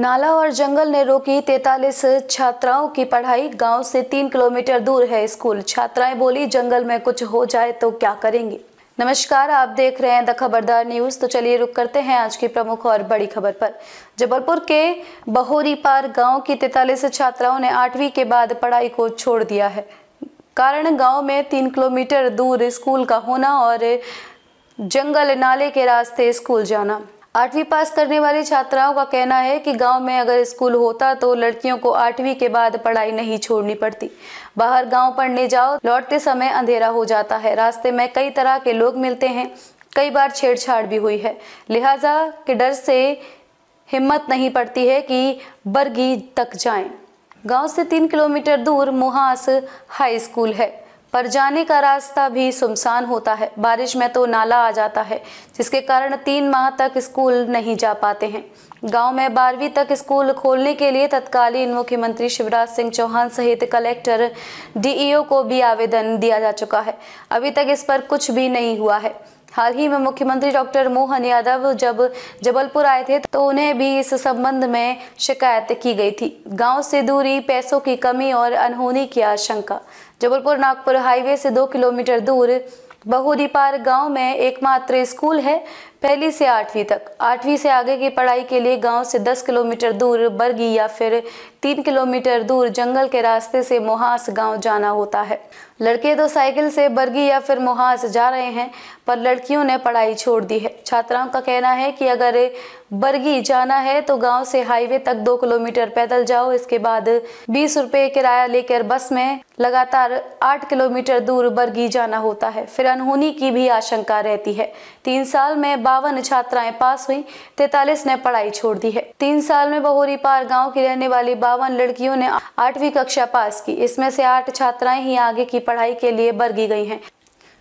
नाला और जंगल ने रोकी तैतालीस छात्राओं की पढ़ाई गांव से तीन किलोमीटर दूर है स्कूल छात्राएं बोली जंगल में कुछ हो जाए तो क्या करेंगे नमस्कार आप देख रहे हैं द खबरदार न्यूज तो चलिए रुक करते हैं आज की प्रमुख और बड़ी खबर पर जबलपुर के बहोरी पार गांव की तैतालीस छात्राओं ने आठवीं के बाद पढ़ाई को छोड़ दिया है कारण गाँव में तीन किलोमीटर दूर स्कूल का होना और जंगल नाले के रास्ते स्कूल जाना आठवीं पास करने वाली छात्राओं का कहना है कि गांव में अगर स्कूल होता तो लड़कियों को आठवीं के बाद पढ़ाई नहीं छोड़नी पड़ती बाहर गांव पढ़ने जाओ लौटते समय अंधेरा हो जाता है रास्ते में कई तरह के लोग मिलते हैं कई बार छेड़छाड़ भी हुई है लिहाजा के डर से हिम्मत नहीं पड़ती है कि बरगी तक जाएं। गांव से तीन किलोमीटर दूर मुहास हाई स्कूल है पर जाने का रास्ता भी सुमसान होता है बारिश में तो नाला आ जाता है जिसके कारण तीन माह तक स्कूल नहीं जा पाते हैं गांव में बारहवीं तक स्कूल खोलने के लिए तत्कालीन मुख्यमंत्री शिवराज सिंह चौहान सहित कलेक्टर डीईओ को भी आवेदन दिया जा चुका है अभी तक इस पर कुछ भी नहीं हुआ है हाल ही में मुख्यमंत्री डॉक्टर मोहन यादव जब जबलपुर आए थे तो उन्हें भी इस संबंध में शिकायत की गई थी गांव से दूरी पैसों की कमी और अनहोनी की आशंका जबलपुर नागपुर हाईवे से दो किलोमीटर दूर बहुरीपार गांव में एकमात्र स्कूल है पहली से आठवीं तक आठवीं से आगे की पढ़ाई के लिए गांव से दस किलोमीटर दूर बरगी या फिर तीन किलोमीटर दूर जंगल के रास्ते से मोहास गांव जाना होता है लड़के तो साइकिल से बरगी या फिर मोहास जा रहे हैं पर लड़कियों ने पढ़ाई छोड़ दी है छात्राओं का कहना है कि अगर बरगी जाना है तो गांव से हाईवे तक दो किलोमीटर पैदल जाओ इसके बाद बीस रुपये किराया लेकर बस में लगातार आठ किलोमीटर दूर बरगी जाना होता है फिर अनहोनी की भी आशंका रहती है तीन साल में बावन छात्राएं पास हुई तैतालीस ने पढ़ाई छोड़ दी है तीन साल में बहोरी पार गाँव की रहने वाली बावन लड़कियों ने आठवीं कक्षा पास की इसमें से आठ छात्राएं ही आगे की पढ़ाई के लिए बरगी गई हैं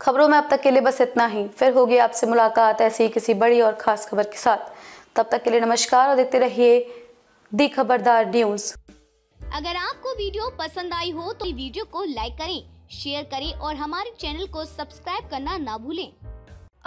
खबरों में अब तक के लिए बस इतना ही फिर होगी आपसे मुलाकात ऐसी ही किसी बड़ी और खास खबर के साथ तब तक के लिए नमस्कार और देखते रहिए दी खबरदार न्यूज अगर आपको वीडियो पसंद आई हो तो वीडियो को लाइक करें शेयर करें और हमारे चैनल को सब्सक्राइब करना ना भूलें